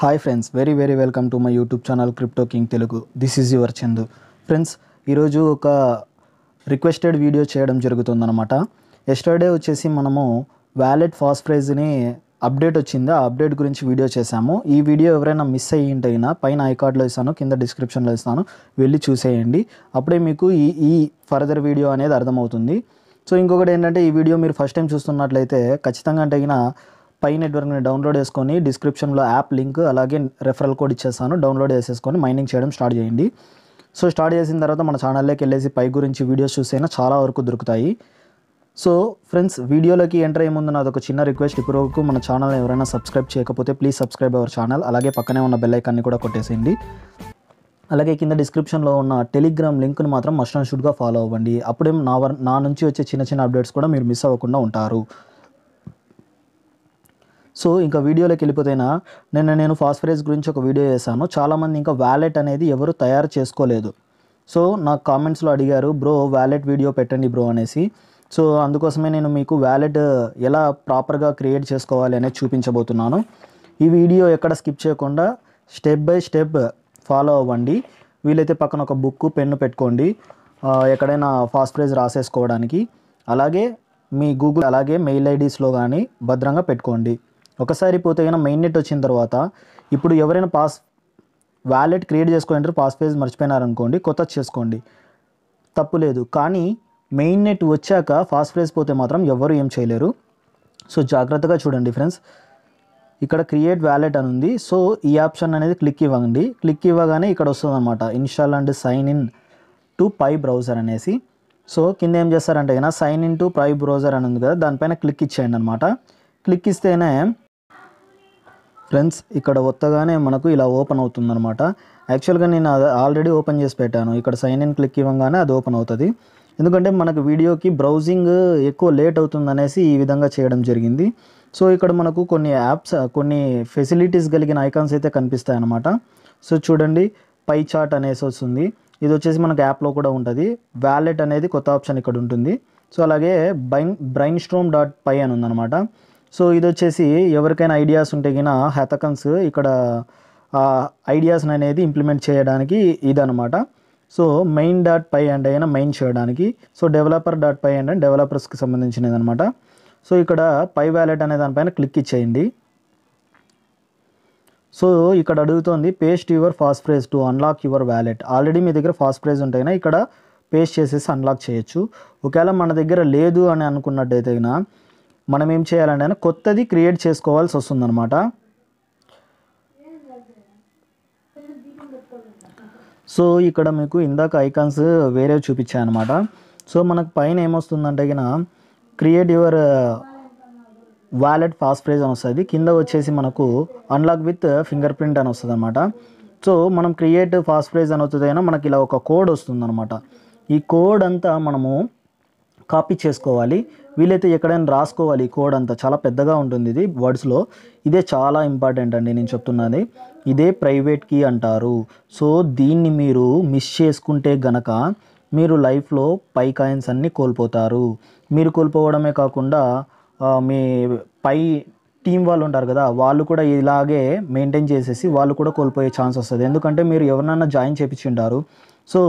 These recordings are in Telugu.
Hi friends very very welcome to my YouTube channel crypto king Telugu this is your Chandu friends ఈరోజు ఒక రిక్వెస్టెడ్ వీడియో చేయడం జరుగుతుందన్నమాట ఎస్టర్డే వచ్చేసి మనము వ్యాలెట్ ఫాస్ట్ ప్రైజ్ని అప్డేట్ వచ్చింది ఆ అప్డేట్ గురించి వీడియో చేశాము ఈ వీడియో ఎవరైనా మిస్ అయ్యింటైనా పైన ఐకార్డ్లో ఇస్తాను కింద డిస్క్రిప్షన్లో ఇస్తాను వెళ్ళి చూసేయండి అప్పుడే మీకు ఈ ఈ ఫర్దర్ వీడియో అనేది అర్థమవుతుంది సో ఇంకొకటి ఏంటంటే ఈ వీడియో మీరు ఫస్ట్ టైం చూస్తున్నట్లయితే ఖచ్చితంగా అంటే పై నెట్వర్క్ని డౌన్లోడ్ చేసుకొని డిస్క్రిప్షన్లో యాప్ లింక్ అలాగే రెఫరల్ కోడ్ ఇచ్చేస్తాను డౌన్లోడ్ చేసేసుకొని మైనింగ్ చేయడం స్టార్ట్ చేయండి సో స్టార్ట్ చేసిన తర్వాత మన ఛానల్లోకి వెళ్ళేసి పై గురించి వీడియోస్ చూసేనా చాలా వరకు దొరుకుతాయి సో ఫ్రెండ్స్ వీడియోలోకి ఎంటర్ అయ్యే ముందు నాది ఒక చిన్న రిక్వెస్ట్ ఇప్పుడు వరకు మన ఛానల్ ఎవరైనా సబ్స్క్రైబ్ చేయకపోతే ప్లీజ్ సబ్స్క్రైబ్ అవర్ ఛానల్ అలాగే పక్కనే ఉన్న బెల్ ఐకాన్ని కూడా కొట్టేసేయండి అలాగే కింద డిస్క్రిప్షన్లో ఉన్న టెలిగ్రామ్ లింక్ను మాత్రం మస్ట్ అండ్ షుడ్గా ఫాలో అవ్వండి అప్పుడే నా నా నుంచి వచ్చే చిన్న చిన్న అప్డేట్స్ కూడా మీరు మిస్ అవ్వకుండా ఉంటారు సో ఇంకా వీడియోలోకి వెళ్ళిపోతేనా నిన్న నేను ఫాస్ఫరేజ్ గురించి ఒక వీడియో చేశాను చాలామంది ఇంకా వ్యాలెట్ అనేది ఎవరు తయారు చేసుకోలేదు సో నాకు కామెంట్స్లో అడిగారు బ్రో వ్యాలెట్ వీడియో పెట్టండి బ్రో అనేసి సో అందుకోసమే నేను మీకు వ్యాలెట్ ఎలా ప్రాపర్గా క్రియేట్ చేసుకోవాలి అనేది చూపించబోతున్నాను ఈ వీడియో ఎక్కడ స్కిప్ చేయకుండా స్టెప్ బై స్టెప్ ఫాలో అవ్వండి వీలైతే పక్కన ఒక బుక్ పెన్ను పెట్టుకోండి ఎక్కడైనా ఫాస్ట్ ప్రైజ్ రాసేసుకోవడానికి అలాగే మీ గూగుల్ అలాగే మెయిల్ ఐడీస్లో కానీ భద్రంగా పెట్టుకోండి ఒకసారి పోతే అయినా మెయిన్ నెట్ వచ్చిన తర్వాత ఇప్పుడు ఎవరైనా పాస్ వ్యాలెట్ క్రియేట్ చేసుకోండి పాస్పేజ్ మర్చిపోయినారనుకోండి కొత్త చేసుకోండి తప్పు లేదు కానీ మెయిన్ నెట్ వచ్చాక ఫాస్ట్ ప్రైజ్ పోతే మాత్రం ఎవరు ఏం చేయలేరు సో జాగ్రత్తగా చూడండి ఫ్రెండ్స్ ఇక్కడ క్రియేట్ వ్యాలెట్ అని ఉంది సో ఈ ఆప్షన్ అనేది క్లిక్ ఇవ్వండి క్లిక్ ఇవ్వగానే ఇక్కడ వస్తుంది అనమాట install and sign in to pi browser అనేసి సో కింద ఏం చేస్తారంటే కన్నా sign in to pi browser అని ఉంది కదా దానిపైన క్లిక్ ఇచ్చేయండి అనమాట క్లిక్ ఇస్తేనే ఫ్రెండ్స్ ఇక్కడ ఒత్తగానే మనకు ఇలా ఓపెన్ అనమాట యాక్చువల్గా నేను ఆల్రెడీ ఓపెన్ చేసి పెట్టాను ఇక్కడ సైన్ ఇన్ క్లిక్ ఇవ్వగానే అది ఓపెన్ అవుతుంది ఎందుకంటే మనకు వీడియోకి బ్రౌజింగ్ ఎక్కువ లేట్ అవుతుంది అనేసి ఈ విధంగా చేయడం జరిగింది సో ఇక్కడ మనకు కొన్ని యాప్స్ కొన్ని ఫెసిలిటీస్ కలిగిన ఐకాన్స్ అయితే కనిపిస్తాయి అనమాట సో చూడండి పై చార్ట్ అనేసి వస్తుంది ఇది వచ్చేసి మనకు యాప్లో కూడా ఉంటుంది వ్యాలెట్ అనేది కొత్త ఆప్షన్ ఇక్కడ ఉంటుంది సో అలాగే బైన్ బ్రైన్ స్ట్రోమ్ డాట్ పై అని ఉందన్నమాట సో ఇది వచ్చేసి ఎవరికైనా ఐడియాస్ ఉంటే కినా హ్యాథకన్స్ ఇక్కడ ఐడియాస్ని అనేది ఇంప్లిమెంట్ చేయడానికి ఇదనమాట so main dot pi and అయినా మెయిన్ చేయడానికి so developer dot pi and డెవలపర్స్కి సంబంధించినది అనమాట సో ఇక్కడ పై వ్యాలెట్ అనే దానిపైన క్లిక్ ఇచ్చేయండి సో ఇక్కడ అడుగుతోంది paste your passphrase to unlock your wallet already మీ దగ్గర ఫాస్ట్ ప్రైజ్ ఉంటాయినా ఇక్కడ పేస్ట్ చేసేసి అన్లాక్ చేయొచ్చు ఒకవేళ మన దగ్గర లేదు అని అనుకున్నట్టయితే మనం ఏం చేయాలంటే కొత్తది క్రియేట్ చేసుకోవాల్సి వస్తుందన్నమాట సో ఇక్కడ మీకు ఇందాక ఐకాన్స్ వేరే చూపించాయన్నమాట సో మనకు పైన ఏమొస్తుందంటే కినా create your uh, wallet passphrase అని వస్తుంది కింద వచ్చేసి మనకు అన్లాక్ విత్ ఫింగర్ ప్రింట్ అని వస్తుంది అనమాట సో మనం క్రియేట్ పాస్ ప్రైజ్ అని వస్తుంది అయినా మనకి ఇలా ఒక కోడ్ వస్తుందన్నమాట ఈ కోడ్ అంతా మనము కాపీ చేసుకోవాలి వీలైతే ఎక్కడైనా రాసుకోవాలి కోడ్ అంతా చాలా పెద్దగా ఉంటుంది ఇది వర్డ్స్లో ఇదే చాలా ఇంపార్టెంట్ అండి నేను చెప్తున్నది ఇదే ప్రైవేట్ కీ అంటారు సో దీన్ని మీరు మిస్ చేసుకుంటే గనక మీరు లైఫ్లో పై కాయిన్స్ అన్నీ కోల్పోతారు మీరు కోల్పోవడమే కాకుండా మీ పై టీం వాళ్ళు ఉంటారు కదా వాళ్ళు కూడా ఇలాగే మెయింటైన్ చేసేసి వాళ్ళు కూడా కోల్పోయే ఛాన్స్ వస్తుంది ఎందుకంటే మీరు ఎవరినైనా జాయిన్ చేపించి ఉంటారు సో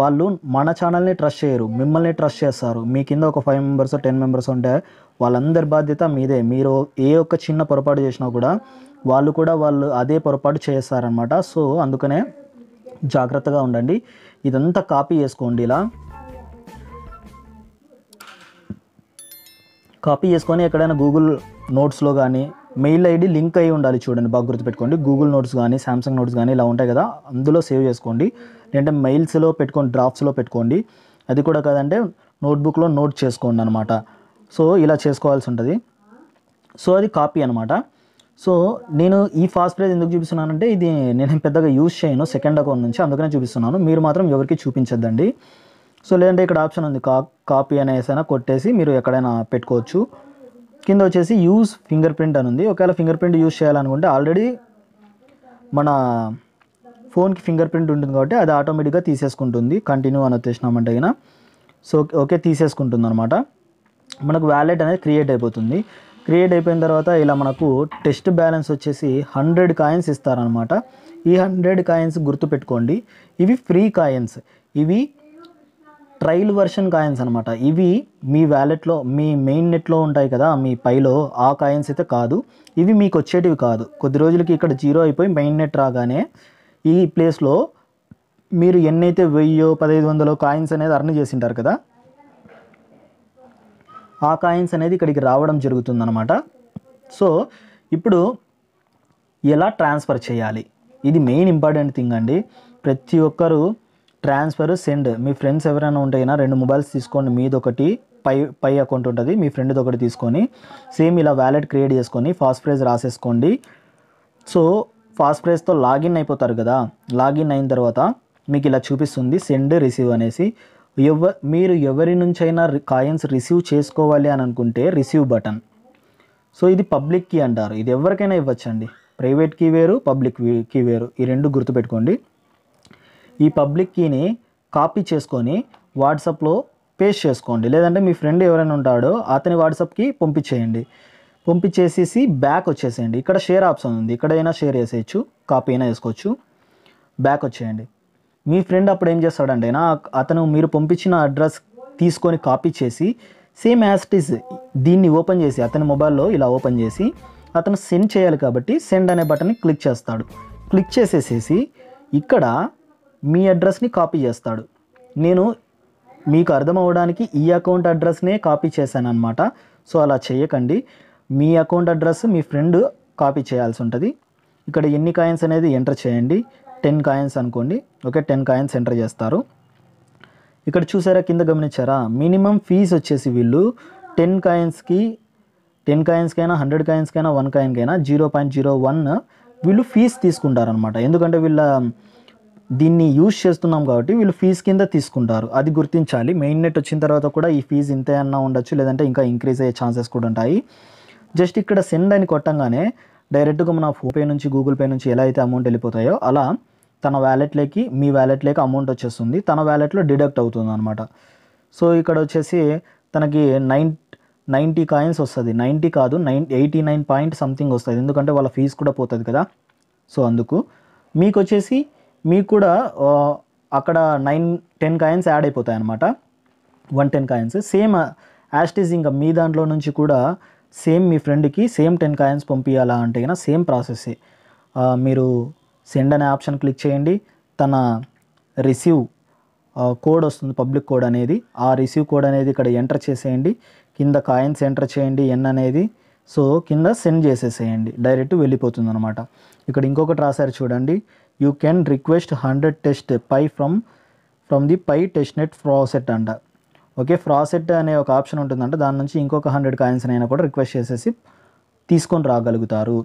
వాళ్ళు మన ఛానల్ని ట్రస్ట్ చేయరు మిమ్మల్ని ట్రస్ట్ చేస్తారు మీ కింద ఒక ఫైవ్ మెంబర్స్ టెన్ మెంబర్స్ ఉంటే వాళ్ళందరి బాధ్యత మీదే మీరు ఏ ఒక్క చిన్న పొరపాటు చేసినా కూడా వాళ్ళు కూడా వాళ్ళు అదే పొరపాటు చేస్తారనమాట సో అందుకనే జాగ్రత్తగా ఉండండి ఇదంతా కాపీ చేసుకోండి ఇలా కాపీ చేసుకొని ఎక్కడైనా గూగుల్ నోట్స్లో కానీ మెయిల్ ఐడి లింక్ అయి ఉండాలి చూడండి బాగా గుర్తుపెట్టుకోండి గూగుల్ నోట్స్ కానీ శాంసంగ్ నోట్స్ కానీ ఇలా ఉంటాయి కదా అందులో సేవ్ చేసుకోండి లేదంటే మెయిల్స్లో పెట్టుకోండి డ్రాఫ్ట్స్లో పెట్టుకోండి అది కూడా కాదంటే నోట్బుక్లో నోట్ చేసుకోండి అనమాట సో ఇలా చేసుకోవాల్సి ఉంటుంది సో అది కాపీ అనమాట సో నేను ఈ ఫాస్ట్ ప్రైజ్ ఎందుకు చూపిస్తున్నానంటే ఇది నేను పెద్దగా యూజ్ చేయను సెకండ్ అకౌంట్ నుంచి అందుకనే చూపిస్తున్నాను మీరు మాత్రం ఎవరికి చూపించద్దండి సో లేదంటే ఇక్కడ ఆప్షన్ ఉంది కా కాపీ అనేసైనా కొట్టేసి మీరు ఎక్కడైనా పెట్టుకోవచ్చు కింద వచ్చేసి యూజ్ ఫింగర్ ప్రింట్ అని ఉంది ఒకవేళ ఫింగర్ ప్రింట్ యూజ్ చేయాలనుకుంటే ఆల్రెడీ మన ఫోన్కి ఫింగర్ ప్రింట్ ఉంటుంది కాబట్టి అది ఆటోమేటిక్గా తీసేసుకుంటుంది కంటిన్యూ అని వచ్చేసినామంటే సో ఓకే తీసేసుకుంటుంది అనమాట మనకు వ్యాలెట్ అనేది క్రియేట్ అయిపోతుంది క్రియేట్ అయిపోయిన తర్వాత ఇలా మనకు టెస్ట్ బ్యాలెన్స్ వచ్చేసి హండ్రెడ్ కాయిన్స్ ఇస్తారనమాట ఈ హండ్రెడ్ కాయిన్స్ గుర్తుపెట్టుకోండి ఇవి ఫ్రీ కాయిన్స్ ఇవి ట్రయల్ వర్షన్ కాయిన్స్ అనమాట ఇవి మీ వ్యాలెట్లో మీ మెయిన్ నెట్లో ఉంటాయి కదా మీ పైలో ఆ కాయిన్స్ అయితే కాదు ఇవి మీకు వచ్చేటివి కాదు కొద్ది రోజులకి ఇక్కడ జీరో అయిపోయి మెయిన్ నెట్ రాగానే ఈ ప్లేస్లో మీరు ఎన్నైతే వెయ్యో పదహైదు వందలో కాయిన్స్ అనేది అర్న్ చేసింటారు కదా ఆ కాయిన్స్ అనేది ఇక్కడికి రావడం జరుగుతుందన్నమాట సో ఇప్పుడు ఎలా ట్రాన్స్ఫర్ చేయాలి ఇది మెయిన్ ఇంపార్టెంట్ థింగ్ అండి ప్రతి ఒక్కరు ట్రాన్స్ఫర్ సెండ్ మీ ఫ్రెండ్స్ ఎవరైనా ఉంటేనా రెండు మొబైల్స్ తీసుకోండి ఒకటి పై పై అకౌంట్ ఉంటుంది మీ ఫ్రెండ్ది ఒకటి తీసుకొని సేమ్ ఇలా వ్యాలెట్ క్రియేట్ చేసుకొని ఫాస్ట్ ప్రైజ్ రాసేసుకోండి సో ఫాస్ట్ ప్రైస్తో లాగిన్ అయిపోతారు కదా లాగిన్ అయిన తర్వాత మీకు ఇలా చూపిస్తుంది సెండ్ రిసీవ్ అనేసి ఎవ మీరు ఎవరి నుంచైనా కాయిన్స్ రిసీవ్ చేసుకోవాలి అని అనుకుంటే రిసీవ్ బటన్ సో ఇది పబ్లిక్ కీ అంటారు ఇది ఎవరికైనా ఇవ్వచ్చండి ప్రైవేట్ కీ వేరు పబ్లిక్ కీ వేరు ఈ రెండు గుర్తుపెట్టుకోండి ఈ పబ్లిక్ కీని కాపీ చేసుకొని వాట్సాప్లో పేస్ట్ చేసుకోండి లేదంటే మీ ఫ్రెండ్ ఎవరైనా ఉంటాడో అతని వాట్సాప్కి పంపించేయండి పంపించేసేసి బ్యాక్ వచ్చేసేయండి ఇక్కడ షేర్ ఆప్షన్ ఉంది ఇక్కడైనా షేర్ చేసేయచ్చు కాపీ అయినా చేసుకోవచ్చు బ్యాక్ వచ్చేయండి మీ ఫ్రెండ్ అప్పుడు ఏం చేస్తాడంటే నా అతను మీరు పంపించిన అడ్రస్ తీసుకొని కాపీ చేసి సేమ్ యాస్టిస్ దీన్ని ఓపెన్ చేసి అతని మొబైల్లో ఇలా ఓపెన్ చేసి అతను సెండ్ చేయాలి కాబట్టి సెండ్ అనే బటన్ క్లిక్ చేస్తాడు క్లిక్ చేసేసేసి ఇక్కడ మీ అడ్రస్ని కాపీ చేస్తాడు నేను మీకు అర్థం అవ్వడానికి ఈ అకౌంట్ అడ్రస్నే కాపీ చేశాను అనమాట సో అలా చేయకండి మీ అకౌంట్ అడ్రస్ మీ ఫ్రెండ్ కాపీ చేయాల్సి ఉంటుంది ఇక్కడ ఎన్ని కాయిన్స్ అనేది ఎంటర్ చేయండి టెన్ కాయిన్స్ అనుకోండి ఓకే టెన్ కాయిన్స్ ఎంటర్ చేస్తారు ఇక్కడ చూసారా కింద గమనించారా మినిమం ఫీజ్ వచ్చేసి వీళ్ళు టెన్ కాయిన్స్కి టెన్ కాయిన్స్కైనా హండ్రెడ్ కాయిన్స్కైనా వన్ కాయిన్కైనా జీరో పాయింట్ జీరో వన్ వీళ్ళు ఫీజ్ తీసుకుంటారనమాట ఎందుకంటే వీళ్ళ దీన్ని యూజ్ చేస్తున్నాం కాబట్టి వీళ్ళు ఫీజ్ కింద తీసుకుంటారు అది గుర్తించాలి మెయిన్ నెట్ వచ్చిన తర్వాత కూడా ఈ ఫీజు ఇంతే అన్నా ఉండొచ్చు లేదంటే ఇంకా ఇంక్రీజ్ అయ్యే ఛాన్సెస్ కూడా ఉంటాయి జస్ట్ ఇక్కడ సెండ్ అని కొట్టంగానే డైరెక్ట్గా మన ఫోన్పే నుంచి గూగుల్ పే నుంచి ఎలా అయితే అమౌంట్ వెళ్ళిపోతాయో అలా తన వ్యాలెట్లోకి మీ వ్యాలెట్లోకి అమౌంట్ వచ్చేస్తుంది తన వ్యాలెట్లో డిడక్ట్ అవుతుంది అనమాట సో ఇక్కడ వచ్చేసి తనకి నైన్ నైంటీ కాయిన్స్ వస్తుంది నైంటీ కాదు nine eighty nine point something వస్తుంది ఎందుకంటే వాళ్ళ ఫీజు కూడా పోతుంది కదా సో అందుకు మీకు వచ్చేసి మీకు కూడా అక్కడ నైన్ టెన్ కాయిన్స్ యాడ్ అయిపోతాయి అనమాట వన్ టెన్ కాయిన్స్ సేమ్ యాస్టిజ్ ఇంకా మీ దాంట్లో నుంచి కూడా సేమ్ మీ ఫ్రెండ్కి సేమ్ టెన్ కాయిన్స్ పంపించాలా అంటే కనుక సేమ్ ప్రాసెస్సే మీరు సెండ్ అనే ఆప్షన్ క్లిక్ చేయండి తన రిసీవ్ కోడ్ వస్తుంది పబ్లిక్ కోడ్ అనేది ఆ రిసీవ్ కోడ్ అనేది ఇక్కడ ఎంటర్ చేసేయండి కింద కాయిన్స్ ఎంటర్ చేయండి ఎన్ అనేది సో కింద సెండ్ చేసేసేయండి డైరెక్ట్ వెళ్ళిపోతుంది అనమాట ఇక్కడ ఇంకొకటి రాశారు చూడండి you can request hundred test pi from from the pi test net faucet అంట ఓకే ఫ్రాసెట్ అనే ఒక ఆప్షన్ ఉంటుందంటే దాని నుంచి ఇంకొక హండ్రెడ్ కాయిన్స్ అయినా కూడా రిక్వెస్ట్ చేసేసి తీసుకొని రాగలుగుతారు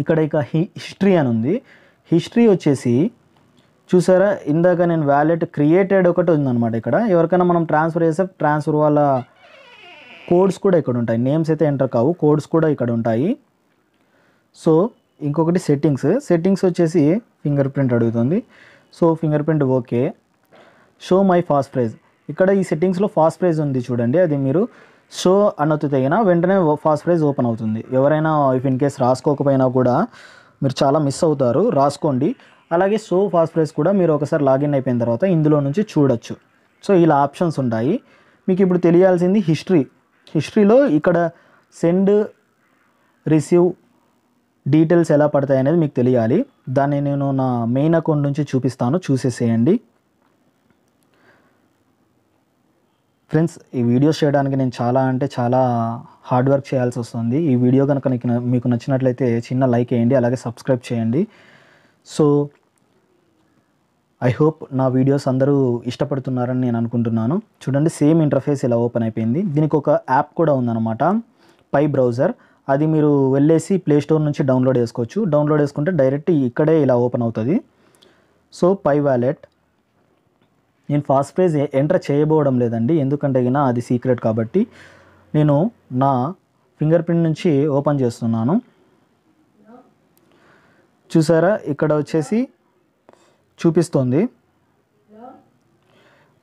ఇక్కడ ఇక హిస్టరీ అని ఉంది హిస్టరీ వచ్చేసి చూసారా ఇందాక నేను వ్యాలెట్ క్రియేటెడ్ ఒకటి ఉందన్నమాట ఇక్కడ ఎవరికైనా మనం ట్రాన్స్ఫర్ చేస్తే ట్రాన్స్ఫర్ వాళ్ళ కోడ్స్ కూడా ఇక్కడ ఉంటాయి నేమ్స్ అయితే ఎంటర్ కావు కోడ్స్ కూడా ఇక్కడ ఉంటాయి సో ఇంకొకటి సెట్టింగ్స్ సెట్టింగ్స్ వచ్చేసి ఫింగర్ ప్రింట్ అడుగుతుంది so fingerprint okay show my passphrase ఇక్కడ ఈ సెట్టింగ్స్లో ఫాస్ట్ ప్రైజ్ ఉంది చూడండి అది మీరు షో తగిన వెంటనే ఫాస్ట్ ప్రైజ్ ఓపెన్ అవుతుంది ఎవరైనా ఇఫ్ ఇన్ కేస్ రాసుకోకపోయినా కూడా మీరు చాలా మిస్ అవుతారు రాసుకోండి అలాగే షో ఫాస్ట్ ప్రైజ్ కూడా మీరు ఒకసారి లాగిన్ అయిపోయిన తర్వాత ఇందులో నుంచి చూడొచ్చు సో ఇలా ఆప్షన్స్ ఉంటాయి మీకు ఇప్పుడు తెలియాల్సింది హిస్టరీ హిస్టరీలో ఇక్కడ సెండ్ రిసీవ్ డీటెయిల్స్ ఎలా పడతాయి అనేది మీకు తెలియాలి దాన్ని నేను నా మెయిన్ అకౌంట్ నుంచి చూపిస్తాను చూసేసేయండి ఫ్రెండ్స్ ఈ వీడియోస్ చేయడానికి నేను చాలా అంటే చాలా హార్డ్ వర్క్ చేయాల్సి వస్తుంది ఈ వీడియో కనుక మీకు నచ్చినట్లయితే చిన్న లైక్ వేయండి అలాగే సబ్స్క్రైబ్ చేయండి సో ఐ హోప్ నా వీడియోస్ అందరూ ఇష్టపడుతున్నారని నేను అనుకుంటున్నాను చూడండి సేమ్ ఇంటర్ఫేస్ ఇలా ఓపెన్ అయిపోయింది దీనికి ఒక యాప్ కూడా ఉందన్నమాట పై బ్రౌజర్ అది మీరు వెళ్ళేసి ప్లేస్టోర్ నుంచి డౌన్లోడ్ చేసుకోవచ్చు డౌన్లోడ్ చేసుకుంటే డైరెక్ట్ ఇక్కడే ఇలా ఓపెన్ అవుతుంది సో పై వ్యాలెట్ నేను ఫాస్ట్ పేజ్ ఎంటర్ చేయబోవడం లేదండి ఎందుకంటే అయినా అది సీక్రెట్ కాబట్టి నేను నా ఫింగర్ ప్రింట్ నుంచి ఓపెన్ చేస్తున్నాను చూసారా ఇక్కడ వచ్చేసి చూపిస్తుంది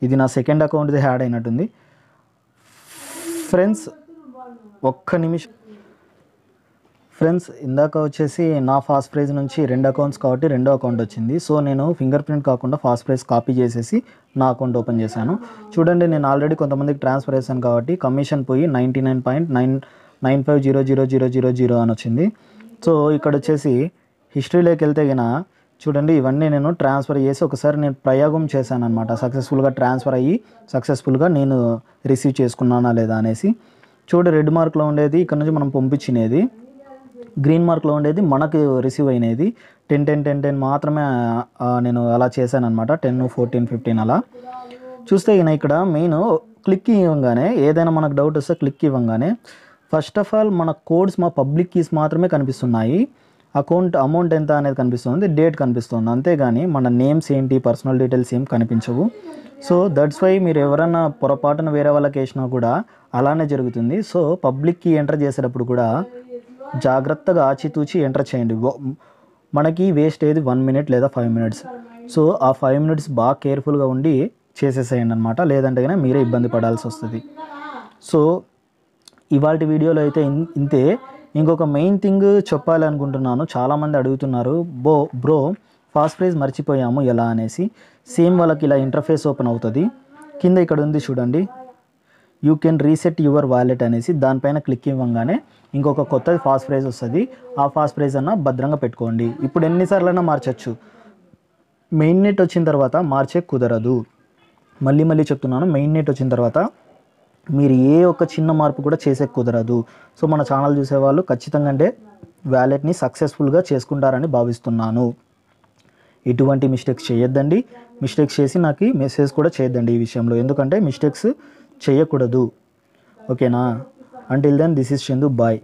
ఇది నా సెకండ్ అకౌంట్ది హ్యాడ్ అయినట్టుంది ఫ్రెండ్స్ ఒక్క నిమిషం ఫ్రెండ్స్ ఇందాక వచ్చేసి నా ఫాస్ట్ ప్రైజ్ నుంచి రెండు అకౌంట్స్ కాబట్టి రెండో అకౌంట్ వచ్చింది సో నేను ఫింగర్ ప్రింట్ కాకుండా ఫాస్ట్ ప్రైజ్ కాపీ చేసేసి నా అకౌంట్ ఓపెన్ చేశాను చూడండి నేను ఆల్రెడీ కొంతమందికి ట్రాన్స్ఫర్ చేశాను కాబట్టి కమిషన్ పోయి ninety nine point nine nine five zero zero zero zero zero అని వచ్చింది సో ఇక్కడ వచ్చేసి హిస్టరీలోకి వెళ్తే గిన చూడండి ఇవన్నీ నేను ట్రాన్స్ఫర్ చేసి ఒకసారి నేను ప్రయోగం చేశాను అనమాట సక్సెస్ఫుల్గా ట్రాన్స్ఫర్ అయ్యి సక్సెస్ఫుల్గా నేను రిసీవ్ చేసుకున్నానా లేదా అనేసి చూడు రెడ్ మార్క్లో ఉండేది ఇక్కడ నుంచి మనం పంపించినది గ్రీన్ మార్క్లో ఉండేది మనకు రిసీవ్ అయినది టెన్ టెన్ టెన్ టెన్ మాత్రమే నేను అలా చేశాను అనమాట టెన్ ఫోర్టీన్ ఫిఫ్టీన్ అలా చూస్తే ఈయన ఇక్కడ మెయిన్ క్లిక్ ఇవ్వగానే ఏదైనా మనకు డౌట్ వస్తే క్లిక్ ఇవ్వగానే ఫస్ట్ ఆఫ్ ఆల్ మన కోడ్స్ మా పబ్లిక్ కీస్ మాత్రమే కనిపిస్తున్నాయి అకౌంట్ అమౌంట్ ఎంత అనేది కనిపిస్తుంది డేట్ కనిపిస్తుంది అంతేగాని మన నేమ్స్ ఏంటి పర్సనల్ డీటెయిల్స్ ఏం కనిపించవు సో దట్స్ వై మీరు ఎవరైనా పొరపాటున వేరే వాళ్ళకి వేసినా కూడా అలానే జరుగుతుంది సో పబ్లిక్కి ఎంటర్ చేసేటప్పుడు కూడా జాగ్రత్తగా ఆచితూచి ఎంటర్ చేయండి మనకి వేస్ట్ ఏది వన్ మినిట్ లేదా ఫైవ్ మినిట్స్ సో ఆ ఫైవ్ మినిట్స్ బాగా కేర్ఫుల్గా ఉండి చేసేసేయండి అనమాట లేదంటే కానీ మీరే ఇబ్బంది పడాల్సి వస్తుంది సో ఇవాళ వీడియోలో అయితే ఇంతే ఇంకొక మెయిన్ థింగ్ చెప్పాలనుకుంటున్నాను చాలామంది అడుగుతున్నారు బో బ్రో ఫాస్ట్ ప్రైజ్ మర్చిపోయాము ఎలా అనేసి సేమ్ వాళ్ళకి ఇలా ఇంటర్ఫేస్ ఓపెన్ అవుతుంది కింద ఇక్కడ ఉంది చూడండి you can reset your wallet అనేసి దానిపైన క్లిక్ ఇవ్వగానే ఇంకొక కొత్తది ఫాస్ట్ ప్రైజ్ వస్తుంది ఆ ఫాస్ట్ ప్రైజ్ అన్న భద్రంగా పెట్టుకోండి ఇప్పుడు ఎన్నిసార్లైనా మార్చచ్చు మెయిన్ నెట్ వచ్చిన తర్వాత మార్చే కుదరదు మళ్ళీ మళ్ళీ చెప్తున్నాను మెయిన్ నెట్ వచ్చిన తర్వాత మీరు ఏ ఒక్క చిన్న మార్పు కూడా చేసే కుదరదు సో మన ఛానల్ చూసేవాళ్ళు ఖచ్చితంగా అంటే వ్యాలెట్ని సక్సెస్ఫుల్గా చేసుకుంటారని భావిస్తున్నాను ఎటువంటి మిస్టేక్స్ చేయొద్దండి మిస్టేక్స్ చేసి నాకు మెసేజ్ కూడా చేయొద్దండి ఈ విషయంలో ఎందుకంటే మిస్టేక్స్ చేయకూడదు ఓకేనా Until then this is Shendu bye.